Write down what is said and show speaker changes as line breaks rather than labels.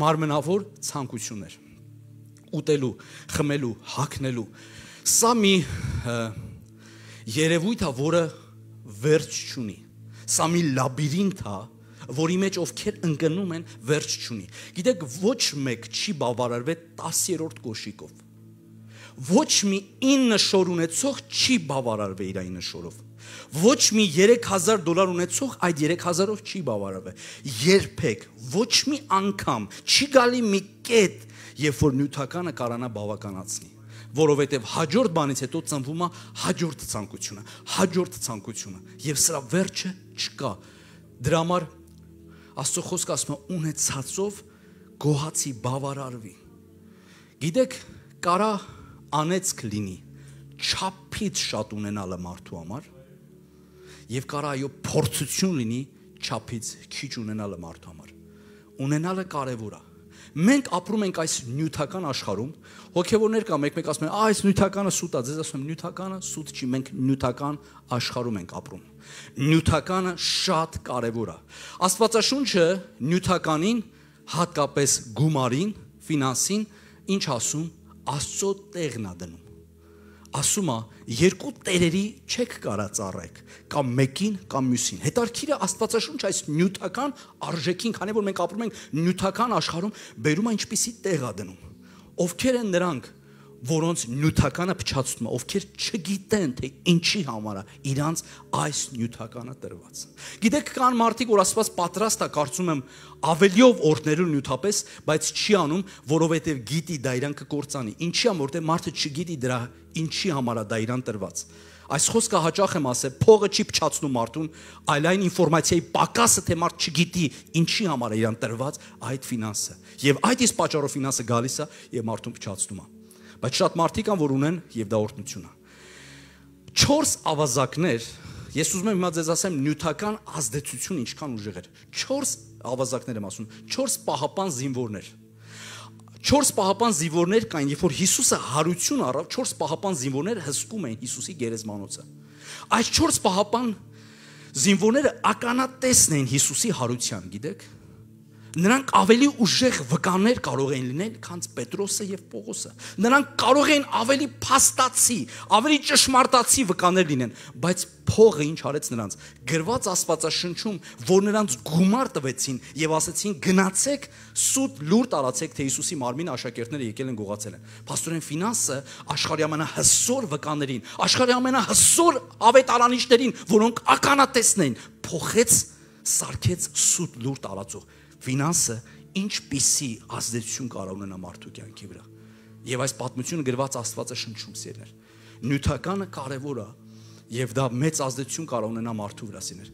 մարմնավոր ցանկություններ ուտելու, խմելու, հակնելու։ Սա մի երևույթ է, որը վերջ չունի։ Սա մի լաբիրինթ է, որի մեջ ովքեր ընկնում են, վերջ չունի։ Գիտեք, ոչ մեկ չի բավարարվել 10-րդ կոշիկով։ Ոչ մի 9 շոր ունեցող չի բավարարվել իր այն շորով։ Ոչ մի 3000 դոլար ունեցող այդ 3000-ով չի բավարարվել։ Երբեք ոչ մի անգամ չի գալի մի կետ, երբ որ նյութականը կարանա բավականացնի որովհետև հաջորդ բանից հետո ծնվում է հաջորդ ցանկությունը, հաջորդ ցանկությունը եւ սրա վերջը չկա։ Դրա համար Աստծո խոսքը ասում է ունեցածով գոհացի բավարարվի։ Գիտեք, կարա անեցք լինի չափից շատ ունենալը մարդու համար, եւ կարա այո փորձություն լինի չափից քիչ ունենալը մարդու համար։ Ունենալը կարևոր է։ Մենք ապրում ենք այս նյութական աշխարհում, հոգևորներ կամ մեկ-մեկ ասում են, այս նյութականը սուտ է, ձեզ ասում եմ, նյութականը սուտ չի, մենք նյութական աշխարհում ենք ապրում։ Նյութականը շատ կարևոր է։ Աստվածաշունչը նյութականին, հատկապես գումարին, ֆինանսին, ինչ ասում, Աստծո տեղն է դնում ասում է երկու տերերի չեք կարա ծառեք կամ մեկին կամ մյուսին հետարքիրը աստվածաշունչ այս նյութական արժեքին քանի որ մենք ապրում ենք նյութական աշխարհում բերում է ինչպիսի տեղ ա դնում ովքեր են նրանք որոնց նյութականը փչացնում է, ովքեր չգիտեն թե ինչի համար է իրանց այս նյութականը տրված։ Գիտեք, կան մարդիկ, որ ասված պատրաստ է, կարծում եմ, ավելիով օրներու նյութապես, բայց չի անում, որովհետև գիտի դա իրան կկործանի։ Ինչի՞ է, որտեղ մարդը չգիտի դրա ինչի համար է դա իրան տրված։ Այս խոսքը հաճախ եմ ասել, փողը չի փչացնում մարդուն, այլ այն ինֆորմացիայի պակասը, թե մարդ չգիտի ինչի համար է իրան տրված այդ ֆինանսը։ Եվ այդ իսկ պատճառով ֆինանսը գալիս է եւ մարդուն փչացնում է բայց շատ մարդիկ կան, որ ունեն եւ դա օրտնություն է։ 4 ավազակներ, ես ուզում եմ հիմա ձեզ ասեմ նյութական ազդեցություն ինչքան ուժեղ էր։ 4 ավազակներ եմ ասում, 4 պահապան զինվորներ։ 4 պահապան զինվորներ կային, երբ որ Հիսուսը հարություն առավ, 4 պահապան զինվորները հսկում էին Հիսուսի գերեզմանոցը։ Այս 4 պահապան զինվորները ականատեսն էին Հիսուսի հարության, գիտեք։ Նրանք ավելի ուժեղ վկաներ կարող էին լինել, քան Պետրոսը եւ Պողոսը։ Նրանք կարող էին ավելի փաստացի, ավելի ճշմարտացի վկաներ լինեն, բայց փողը ինչ արեց նրանց։ Գրված Աստվածաշնչում, որ նրանց գումար տվեցին եւ ասացին գնացեք, սուտ լուրտ արացեք, թե Հիսուսի մարմինը աշակերտները եկել են գողացել են։ Փաստորեն ֆինանսը աշխարհի ամենահսոր վկաներին, աշխարհի ամենահսոր ավետարանիչներին, որոնք ականատեսն էին, փոխեց, սարքեց սուտ լուրտ արածող ֆինանսը ինչպիսի ազդեցություն կարող ունենա մարդու կյանքի վրա։ Եվ այս պատմությունը գրված Աստվածը շնչում սիրել։ Նյութականը կարևոր է, եւ դա մեծ ազդեցություն կարող ունենա մարդու վրա, սիրել։